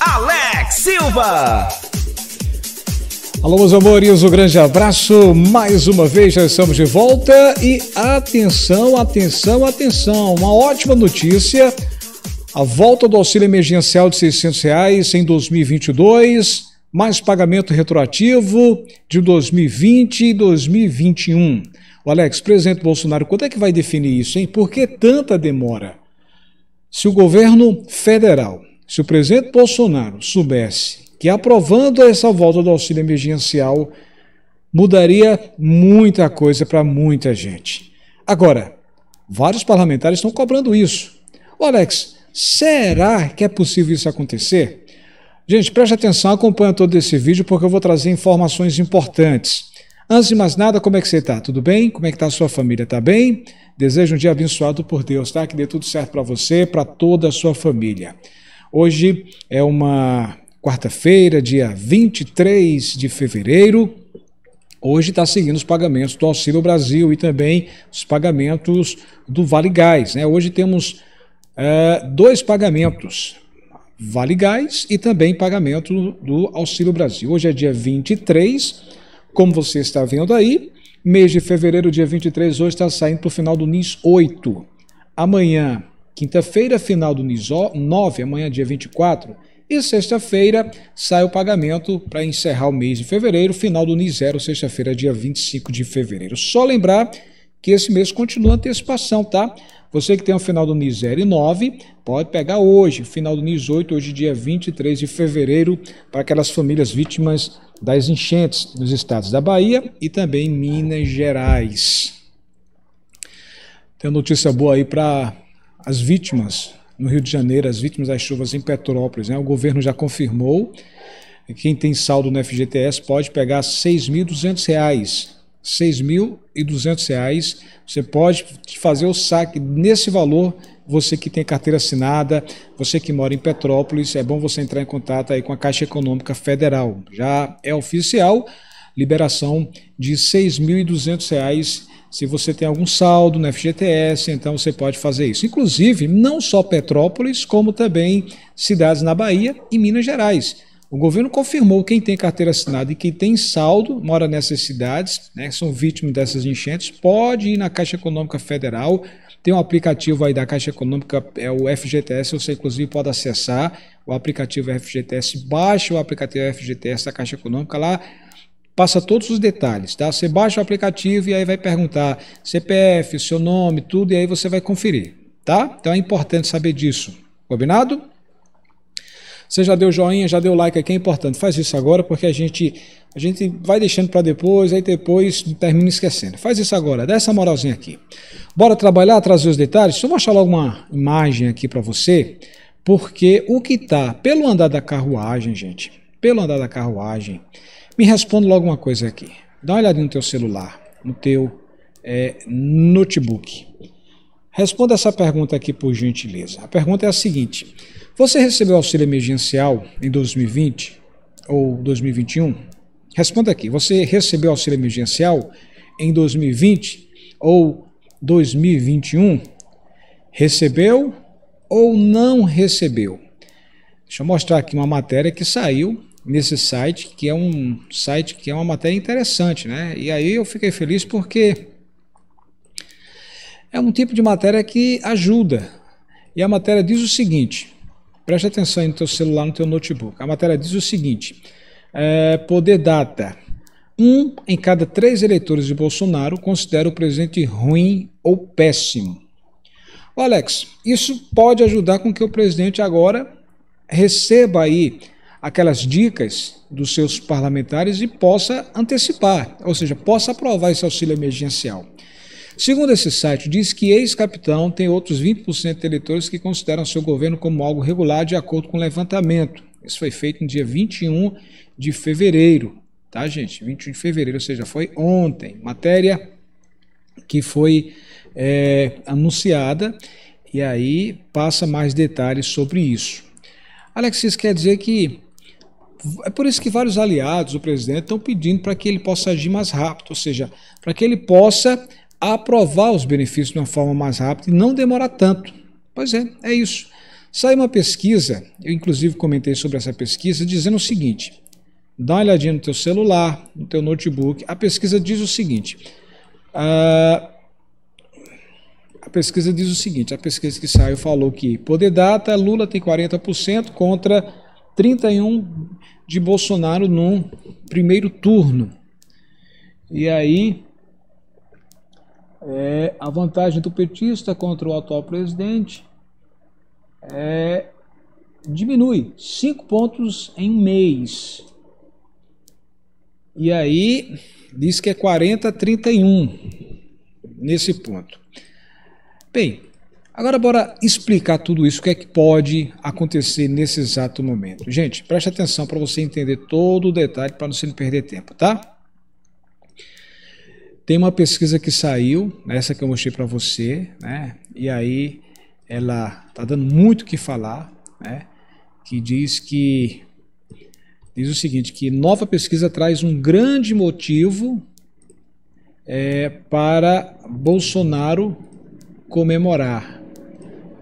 Alex Silva. Alô, meus amores, um grande abraço. Mais uma vez já estamos de volta e atenção, atenção, atenção. Uma ótima notícia. A volta do auxílio emergencial de 600 reais em 2022, mais pagamento retroativo de 2020 e 2021. O Alex, presidente Bolsonaro, quando é que vai definir isso, hein? Por que tanta demora? Se o governo federal se o presidente Bolsonaro soubesse que aprovando essa volta do auxílio emergencial mudaria muita coisa para muita gente. Agora, vários parlamentares estão cobrando isso. Ô Alex, será que é possível isso acontecer? Gente, preste atenção, acompanha todo esse vídeo porque eu vou trazer informações importantes. Antes de mais nada, como é que você está? Tudo bem? Como é que está a sua família? Está bem? Desejo um dia abençoado por Deus, tá? Que dê tudo certo para você, para toda a sua família. Hoje é uma quarta-feira, dia 23 de fevereiro. Hoje está seguindo os pagamentos do Auxílio Brasil e também os pagamentos do Vale Gás. Né? Hoje temos eh, dois pagamentos, Vale Gás e também pagamento do Auxílio Brasil. Hoje é dia 23, como você está vendo aí, mês de fevereiro, dia 23, hoje está saindo para o final do NIS 8. Amanhã Quinta-feira, final do NISO, 9, amanhã, dia 24. E sexta-feira sai o pagamento para encerrar o mês de fevereiro, final do NISERO, sexta-feira, dia 25 de fevereiro. Só lembrar que esse mês continua antecipação, tá? Você que tem o final do NIS 0 e 9, pode pegar hoje, final do NIS 8, hoje dia 23 de fevereiro, para aquelas famílias vítimas das enchentes nos estados da Bahia e também Minas Gerais. Tem notícia boa aí para as vítimas no Rio de Janeiro, as vítimas das chuvas em Petrópolis. Né? O governo já confirmou que quem tem saldo no FGTS pode pegar R$ 6.200. R$ 6.200. Você pode fazer o saque nesse valor. Você que tem carteira assinada, você que mora em Petrópolis, é bom você entrar em contato aí com a Caixa Econômica Federal. Já é oficial liberação de R$ 6.200 se você tem algum saldo no FGTS, então você pode fazer isso. Inclusive, não só Petrópolis, como também cidades na Bahia e Minas Gerais. O governo confirmou quem tem carteira assinada e quem tem saldo, mora nessas cidades, né, são vítimas dessas enchentes, pode ir na Caixa Econômica Federal, tem um aplicativo aí da Caixa Econômica, é o FGTS, você inclusive pode acessar o aplicativo FGTS, baixa o aplicativo FGTS da Caixa Econômica lá, passa todos os detalhes, tá? Você baixa o aplicativo e aí vai perguntar CPF, seu nome, tudo, e aí você vai conferir, tá? Então é importante saber disso, combinado? Você já deu joinha, já deu like aqui, é importante. Faz isso agora, porque a gente, a gente vai deixando para depois, aí depois termina esquecendo. Faz isso agora, dá essa moralzinha aqui. Bora trabalhar, trazer os detalhes? Deixa eu mostrar logo uma imagem aqui para você, porque o que está pelo andar da carruagem, gente, pelo andar da carruagem, me responde logo uma coisa aqui. Dá uma olhadinha no teu celular, no teu é, notebook. Responda essa pergunta aqui por gentileza. A pergunta é a seguinte: Você recebeu auxílio emergencial em 2020 ou 2021? Responda aqui: Você recebeu auxílio emergencial em 2020 ou 2021? Recebeu ou não recebeu? Deixa eu mostrar aqui uma matéria que saiu nesse site, que é um site que é uma matéria interessante, né? E aí eu fiquei feliz porque é um tipo de matéria que ajuda. E a matéria diz o seguinte: preste atenção aí no teu celular, no teu notebook. A matéria diz o seguinte: é, poder data. Um em cada três eleitores de Bolsonaro considera o presidente ruim ou péssimo. Ô Alex, isso pode ajudar com que o presidente agora receba aí aquelas dicas dos seus parlamentares e possa antecipar, ou seja, possa aprovar esse auxílio emergencial. Segundo esse site, diz que ex-capitão tem outros 20% de eleitores que consideram seu governo como algo regular de acordo com o levantamento. Isso foi feito no dia 21 de fevereiro, tá, gente? 21 de fevereiro, ou seja, foi ontem. Matéria que foi é, anunciada e aí passa mais detalhes sobre isso. Alexis quer dizer que é por isso que vários aliados do presidente estão pedindo para que ele possa agir mais rápido, ou seja, para que ele possa aprovar os benefícios de uma forma mais rápida e não demorar tanto. Pois é, é isso. Saiu uma pesquisa, eu inclusive comentei sobre essa pesquisa, dizendo o seguinte: dá uma olhadinha no teu celular, no teu notebook. A pesquisa diz o seguinte. Uh, a pesquisa diz o seguinte: a pesquisa que saiu falou que poder data, Lula tem 40% contra 31 de Bolsonaro no primeiro turno. E aí, é, a vantagem do petista contra o atual presidente é, diminui 5 pontos em um mês. E aí, diz que é 40 a 31 nesse ponto. Bem, Agora, bora explicar tudo isso, o que é que pode acontecer nesse exato momento. Gente, preste atenção para você entender todo o detalhe, para você não perder tempo, tá? Tem uma pesquisa que saiu, né, essa que eu mostrei para você, né? E aí ela tá dando muito o que falar, né? Que diz que diz o seguinte, que nova pesquisa traz um grande motivo é, para Bolsonaro comemorar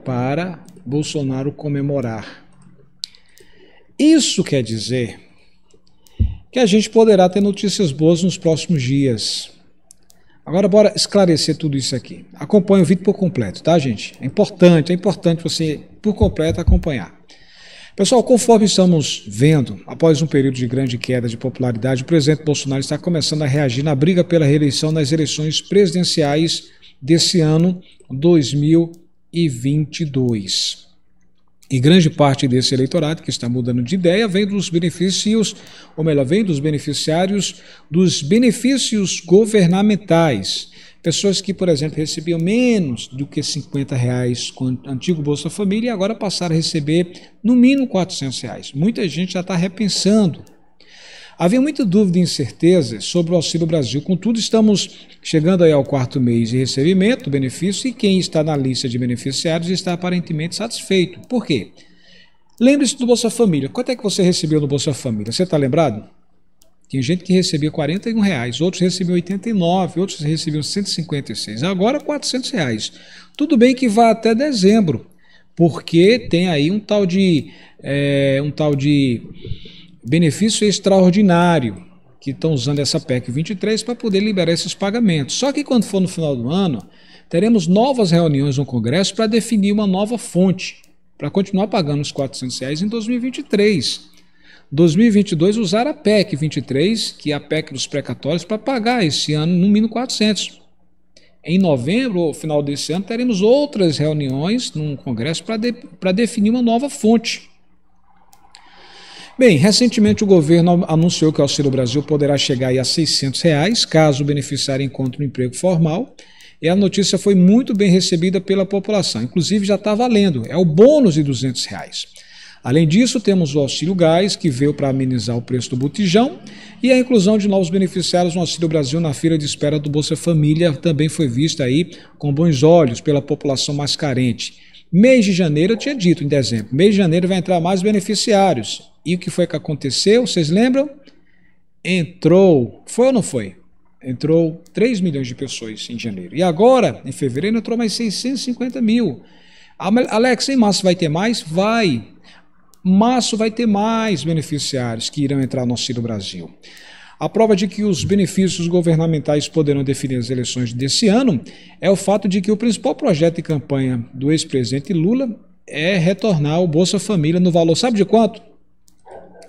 para Bolsonaro comemorar. Isso quer dizer que a gente poderá ter notícias boas nos próximos dias. Agora bora esclarecer tudo isso aqui. Acompanhe o vídeo por completo, tá, gente? É importante, é importante você por completo acompanhar. Pessoal, conforme estamos vendo, após um período de grande queda de popularidade, o presidente Bolsonaro está começando a reagir na briga pela reeleição nas eleições presidenciais desse ano 2020 e 22. E grande parte desse eleitorado que está mudando de ideia vem dos benefícios, ou melhor, vem dos beneficiários dos benefícios governamentais. Pessoas que, por exemplo, recebiam menos do que 50 reais com o antigo Bolsa Família e agora passaram a receber no mínimo 400 reais. Muita gente já está repensando Havia muita dúvida e incerteza sobre o Auxílio Brasil, contudo, estamos chegando aí ao quarto mês de recebimento do benefício e quem está na lista de beneficiários está aparentemente satisfeito. Por quê? Lembre-se do Bolsa Família. Quanto é que você recebeu no Bolsa Família? Você está lembrado? Tinha gente que recebia R$ reais, outros recebiam 89, outros recebiam 156, agora 400 reais. Tudo bem que vá até dezembro, porque tem aí um tal de é, um tal de benefício extraordinário que estão usando essa PEC 23 para poder liberar esses pagamentos. Só que quando for no final do ano, teremos novas reuniões no Congresso para definir uma nova fonte, para continuar pagando os 400 reais em 2023. 2022 usar a PEC 23, que é a PEC dos precatórios, para pagar esse ano no mínimo 400. Em novembro, ou final desse ano, teremos outras reuniões no congresso para de, definir uma nova fonte Bem, recentemente o governo anunciou que o Auxílio Brasil poderá chegar a R$ 600, reais, caso o beneficiário encontre um emprego formal. E a notícia foi muito bem recebida pela população, inclusive já está valendo, é o bônus de R$ 200. Reais. Além disso, temos o auxílio gás, que veio para amenizar o preço do botijão, e a inclusão de novos beneficiários no Auxílio Brasil na fila de espera do Bolsa Família também foi vista aí com bons olhos pela população mais carente. Mês de janeiro, eu tinha dito em dezembro, mês de janeiro vai entrar mais beneficiários. E o que foi que aconteceu? Vocês lembram? Entrou, foi ou não foi? Entrou 3 milhões de pessoas em janeiro. E agora, em fevereiro, entrou mais 650 mil. Alex, em março vai ter mais? Vai. Março vai ter mais beneficiários que irão entrar no Auxílio Brasil. A prova de que os benefícios governamentais poderão definir as eleições desse ano é o fato de que o principal projeto de campanha do ex-presidente Lula é retornar o Bolsa Família no valor, sabe de quanto?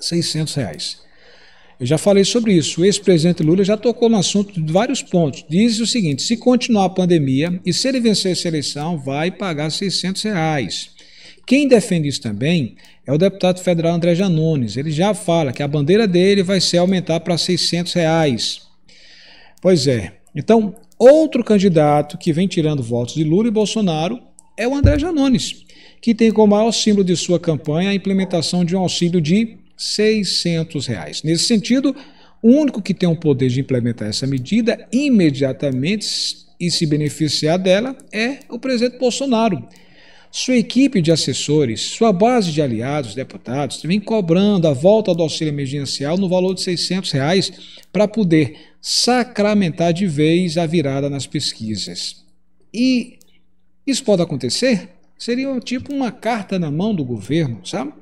600 reais. Eu já falei sobre isso. O ex-presidente Lula já tocou no assunto de vários pontos. Diz o seguinte: se continuar a pandemia e se ele vencer essa eleição, vai pagar 600 reais. Quem defende isso também é o deputado federal André Janones. Ele já fala que a bandeira dele vai ser aumentar para 600 reais. Pois é. Então, outro candidato que vem tirando votos de Lula e Bolsonaro é o André Janones, que tem como maior símbolo de sua campanha a implementação de um auxílio de 600 reais. Nesse sentido, o único que tem o poder de implementar essa medida imediatamente e se beneficiar dela é o presidente Bolsonaro. Sua equipe de assessores, sua base de aliados, deputados, vem cobrando a volta do auxílio emergencial no valor de 600 reais para poder sacramentar de vez a virada nas pesquisas. E isso pode acontecer? Seria tipo uma carta na mão do governo, sabe?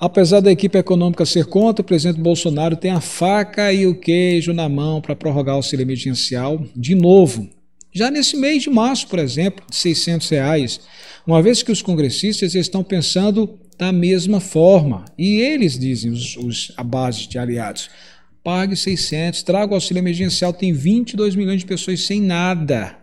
Apesar da equipe econômica ser contra, o presidente Bolsonaro tem a faca e o queijo na mão para prorrogar o auxílio emergencial de novo. Já nesse mês de março, por exemplo, de 600 reais, uma vez que os congressistas estão pensando da mesma forma. E eles dizem, os, os, a base de aliados, pague 600, traga o auxílio emergencial, tem 22 milhões de pessoas sem nada.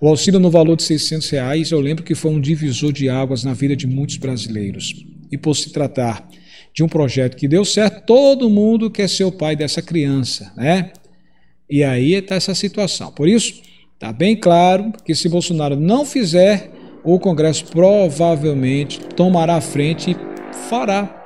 O auxílio no valor de 600 reais, eu lembro que foi um divisor de águas na vida de muitos brasileiros e por se tratar de um projeto que deu certo, todo mundo quer ser o pai dessa criança, né? E aí está essa situação. Por isso, está bem claro que se Bolsonaro não fizer, o Congresso provavelmente tomará a frente e fará.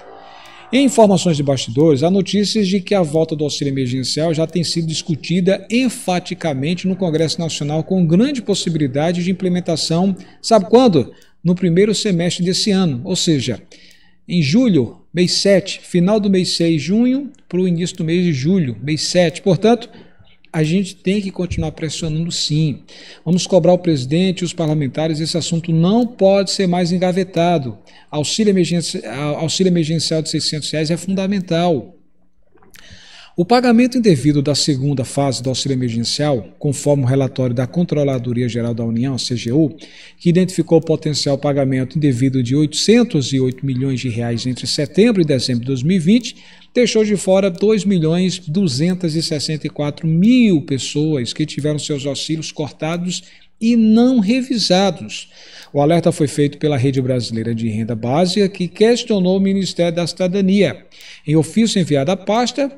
Em informações de bastidores, há notícias de que a volta do auxílio emergencial já tem sido discutida enfaticamente no Congresso Nacional, com grande possibilidade de implementação, sabe quando? No primeiro semestre desse ano. Ou seja, em julho, mês 7, final do mês 6, junho, para o início do mês de julho, mês 7. Portanto, a gente tem que continuar pressionando sim. Vamos cobrar o presidente e os parlamentares, esse assunto não pode ser mais engavetado. Auxílio, auxílio emergencial de 600 reais é fundamental. O pagamento indevido da segunda fase do auxílio emergencial, conforme o relatório da Controladoria Geral da União, CGU, que identificou o potencial pagamento indevido de 808 milhões de reais entre setembro e dezembro de 2020, deixou de fora 2 milhões 264 mil pessoas que tiveram seus auxílios cortados e não revisados. O alerta foi feito pela Rede Brasileira de Renda Básica, que questionou o Ministério da Cidadania. Em ofício enviado à pasta,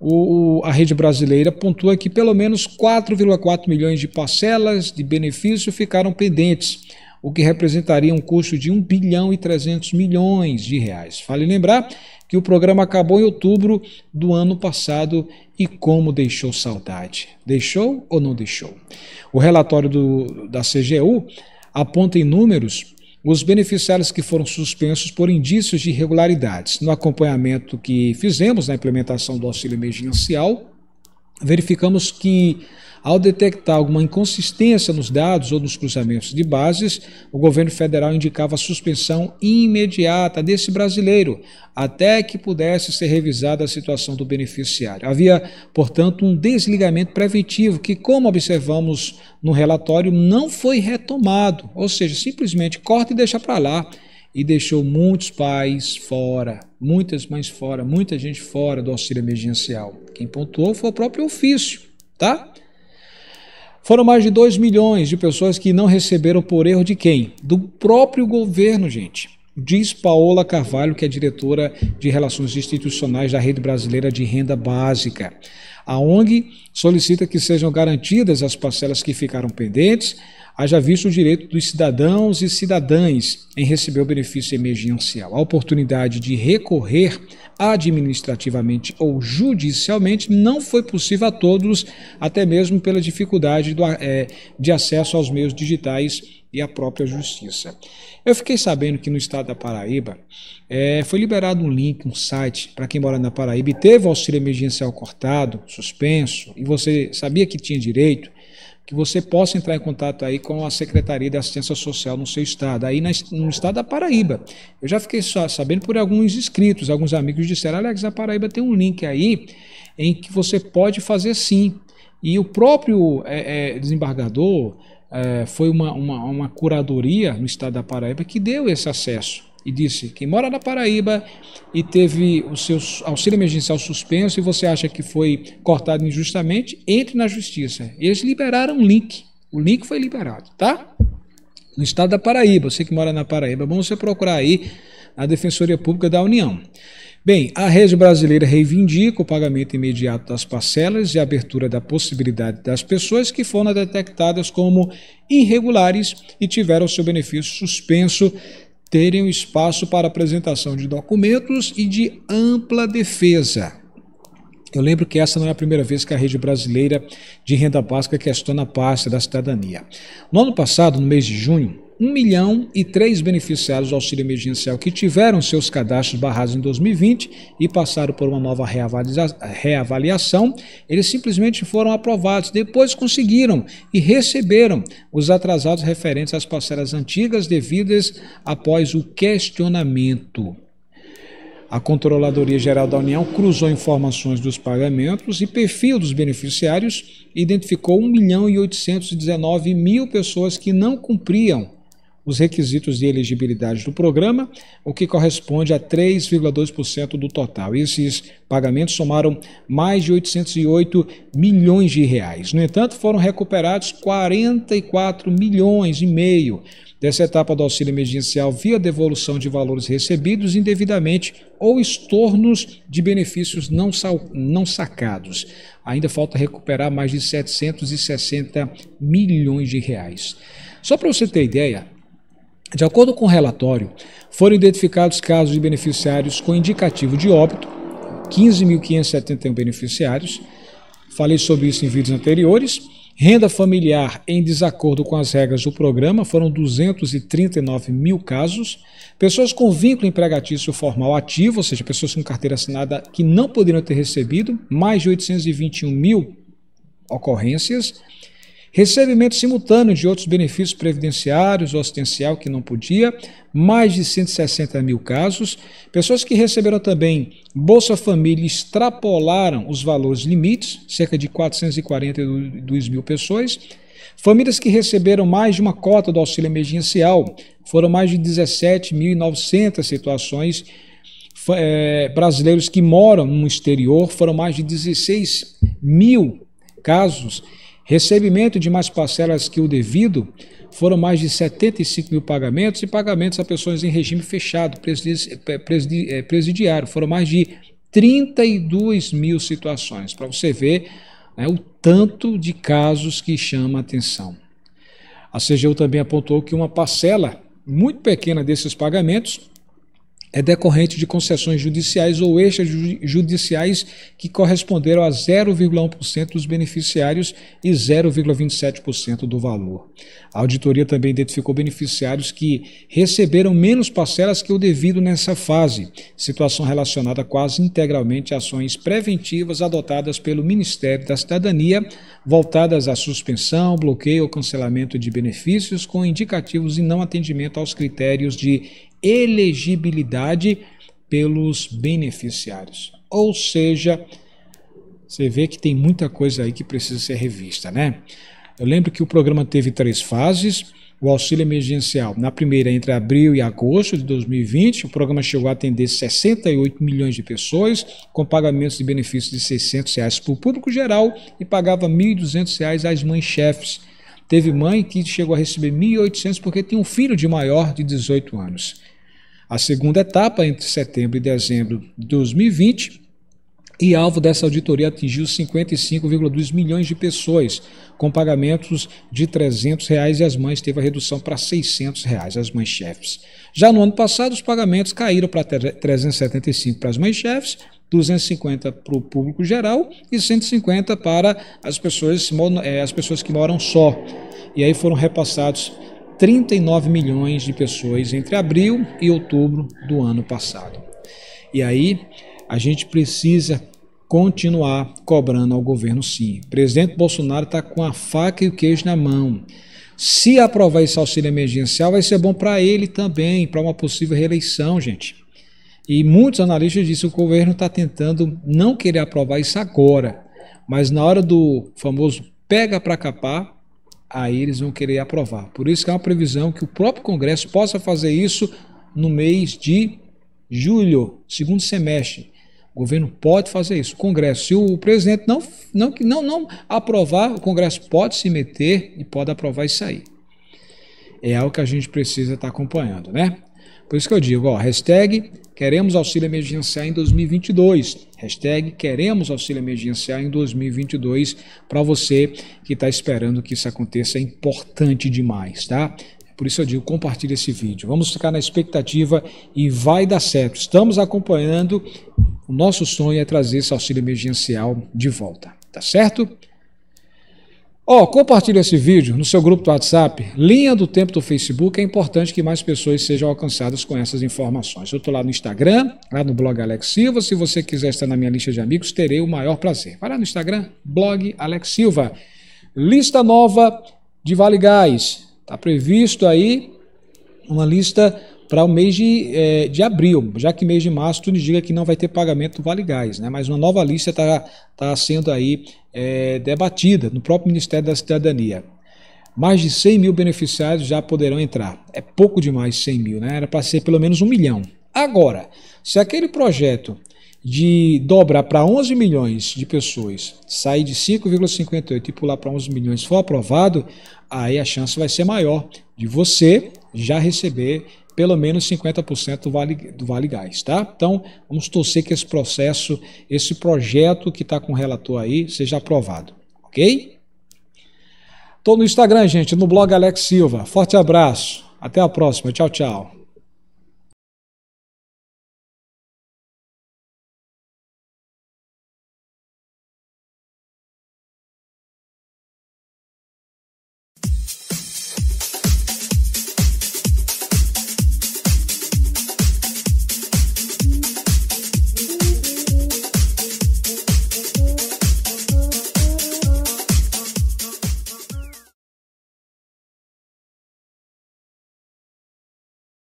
o, a rede brasileira pontua que pelo menos 4,4 milhões de parcelas de benefício ficaram pendentes, o que representaria um custo de 1 bilhão e 300 milhões de reais. Vale lembrar que o programa acabou em outubro do ano passado e como deixou saudade. Deixou ou não deixou? O relatório do, da CGU aponta em números os beneficiários que foram suspensos por indícios de irregularidades. No acompanhamento que fizemos na implementação do auxílio emergencial, verificamos que ao detectar alguma inconsistência nos dados ou nos cruzamentos de bases, o governo federal indicava a suspensão imediata desse brasileiro, até que pudesse ser revisada a situação do beneficiário. Havia, portanto, um desligamento preventivo que, como observamos no relatório, não foi retomado, ou seja, simplesmente corta e deixa para lá e deixou muitos pais fora, muitas mães fora, muita gente fora do auxílio emergencial. Quem pontuou foi o próprio ofício, tá? Foram mais de 2 milhões de pessoas que não receberam por erro de quem? Do próprio governo, gente. Diz Paola Carvalho, que é diretora de Relações Institucionais da Rede Brasileira de Renda Básica. A ONG solicita que sejam garantidas as parcelas que ficaram pendentes, haja visto o direito dos cidadãos e cidadãs em receber o benefício emergencial. A oportunidade de recorrer administrativamente ou judicialmente não foi possível a todos, até mesmo pela dificuldade do, é, de acesso aos meios digitais e à própria justiça. Eu fiquei sabendo que no estado da Paraíba é, foi liberado um link, um site, para quem mora na Paraíba e teve o auxílio emergencial cortado, suspenso, e você sabia que tinha direito, que você possa entrar em contato aí com a Secretaria de Assistência Social no seu estado, aí no estado da Paraíba. Eu já fiquei sabendo por alguns inscritos, alguns amigos disseram, Alex, a Paraíba tem um link aí em que você pode fazer sim. E o próprio é, é, desembargador é, foi uma, uma, uma curadoria no estado da Paraíba que deu esse acesso e disse: Quem mora na Paraíba e teve o seu auxílio emergencial suspenso e você acha que foi cortado injustamente, entre na justiça. Eles liberaram um link. O link foi liberado, tá? No estado da Paraíba, você que mora na Paraíba, é bom você procurar aí a Defensoria Pública da União. Bem, a rede brasileira reivindica o pagamento imediato das parcelas e a abertura da possibilidade das pessoas que foram detectadas como irregulares e tiveram seu benefício suspenso terem um espaço para apresentação de documentos e de ampla defesa. Eu lembro que essa não é a primeira vez que a rede brasileira de renda básica questiona a pasta da cidadania. No ano passado, no mês de junho, 1 milhão e 3 beneficiários do auxílio emergencial que tiveram seus cadastros barrados em 2020 e passaram por uma nova reavaliação, eles simplesmente foram aprovados, depois conseguiram e receberam os atrasados referentes às parcelas antigas devidas após o questionamento. A Controladoria Geral da União cruzou informações dos pagamentos e perfil dos beneficiários e identificou 1 milhão e 819 mil pessoas que não cumpriam os requisitos de elegibilidade do programa, o que corresponde a 3,2% do total. Esses pagamentos somaram mais de 808 milhões de reais. No entanto, foram recuperados 44 milhões e meio dessa etapa do auxílio emergencial via devolução de valores recebidos indevidamente ou estornos de benefícios não, não sacados. Ainda falta recuperar mais de 760 milhões de reais. Só para você ter ideia, de acordo com o relatório, foram identificados casos de beneficiários com indicativo de óbito, 15.571 beneficiários, falei sobre isso em vídeos anteriores. Renda familiar em desacordo com as regras do programa foram 239 mil casos. Pessoas com vínculo empregatício formal ativo, ou seja, pessoas com carteira assinada que não poderiam ter recebido, mais de 821 mil ocorrências. Recebimento simultâneo de outros benefícios previdenciários ou assistencial que não podia, mais de 160 mil casos. Pessoas que receberam também Bolsa Família extrapolaram os valores limites, cerca de 442 mil pessoas. Famílias que receberam mais de uma cota do auxílio emergencial, foram mais de 17.900 situações é, brasileiros que moram no exterior, foram mais de 16 mil casos Recebimento de mais parcelas que o devido foram mais de 75 mil pagamentos e pagamentos a pessoas em regime fechado, eh, eh, presidiário, foram mais de 32 mil situações, para você ver né, o tanto de casos que chama a atenção. A CGU também apontou que uma parcela muito pequena desses pagamentos é decorrente de concessões judiciais ou extrajudiciais que corresponderam a 0,1% dos beneficiários e 0,27% do valor. A auditoria também identificou beneficiários que receberam menos parcelas que o devido nessa fase, situação relacionada quase integralmente a ações preventivas adotadas pelo Ministério da Cidadania, voltadas à suspensão, bloqueio ou cancelamento de benefícios com indicativos e não atendimento aos critérios de elegibilidade pelos beneficiários. Ou seja, você vê que tem muita coisa aí que precisa ser revista, né? Eu lembro que o programa teve três fases. O auxílio emergencial, na primeira, entre abril e agosto de 2020, o programa chegou a atender 68 milhões de pessoas, com pagamentos de benefícios de 600 reais para o público geral e pagava 1.200 reais às mães chefes. Teve mãe que chegou a receber 1.800 porque tinha um filho de maior de 18 anos. A segunda etapa, entre setembro e dezembro de 2020, e alvo dessa auditoria atingiu 55,2 milhões de pessoas, com pagamentos de R$ 300 reais e as mães teve a redução para R$ 600, reais, as mães chefes. Já no ano passado, os pagamentos caíram para 375 para as mães chefes, 250 para o público geral e 150 para as pessoas, eh, as pessoas que moram só. E aí foram repassados 39 milhões de pessoas entre abril e outubro do ano passado. E aí a gente precisa continuar cobrando ao governo sim. O presidente Bolsonaro está com a faca e o queijo na mão. Se aprovar esse auxílio emergencial, vai ser bom para ele também, para uma possível reeleição, gente. E muitos analistas dizem que o governo está tentando não querer aprovar isso agora, mas na hora do famoso pega para capar, aí eles vão querer aprovar. Por isso que é uma previsão que o próprio Congresso possa fazer isso no mês de julho, segundo semestre. O governo pode fazer isso. O Congresso, se o presidente não, não, não, não aprovar, o Congresso pode se meter e pode aprovar isso aí. É algo que a gente precisa estar acompanhando, né? Por isso que eu digo, ó, hashtag queremos auxílio emergencial em 2022. Hashtag queremos auxílio emergencial em 2022 para você que está esperando que isso aconteça. É importante demais, tá? Por isso eu digo, compartilhe esse vídeo. Vamos ficar na expectativa e vai dar certo. Estamos acompanhando. O nosso sonho é trazer esse auxílio emergencial de volta, tá certo? Ó, oh, compartilhe esse vídeo no seu grupo do WhatsApp, linha do tempo do Facebook, é importante que mais pessoas sejam alcançadas com essas informações. Eu estou lá no Instagram, lá no blog Alex Silva, se você quiser estar na minha lista de amigos, terei o maior prazer. Vai lá no Instagram, blog Alex Silva. Lista nova de Vale Gás, está previsto aí uma lista para o mês de, é, de abril, já que mês de março tudo indica que não vai ter pagamento do Vale Gás, né? mas uma nova lista está tá sendo aí é, debatida no próprio Ministério da Cidadania. Mais de 100 mil beneficiários já poderão entrar. É pouco demais 100 mil, né? era para ser pelo menos um milhão. Agora, se aquele projeto de dobrar para 11 milhões de pessoas, sair de 5,58 e pular para 11 milhões, for aprovado, aí a chance vai ser maior de você já receber pelo menos 50% do vale, do vale Gás, tá? Então, vamos torcer que esse processo, esse projeto que está com o relator aí, seja aprovado, ok? Estou no Instagram, gente, no blog Alex Silva. Forte abraço, até a próxima, tchau, tchau.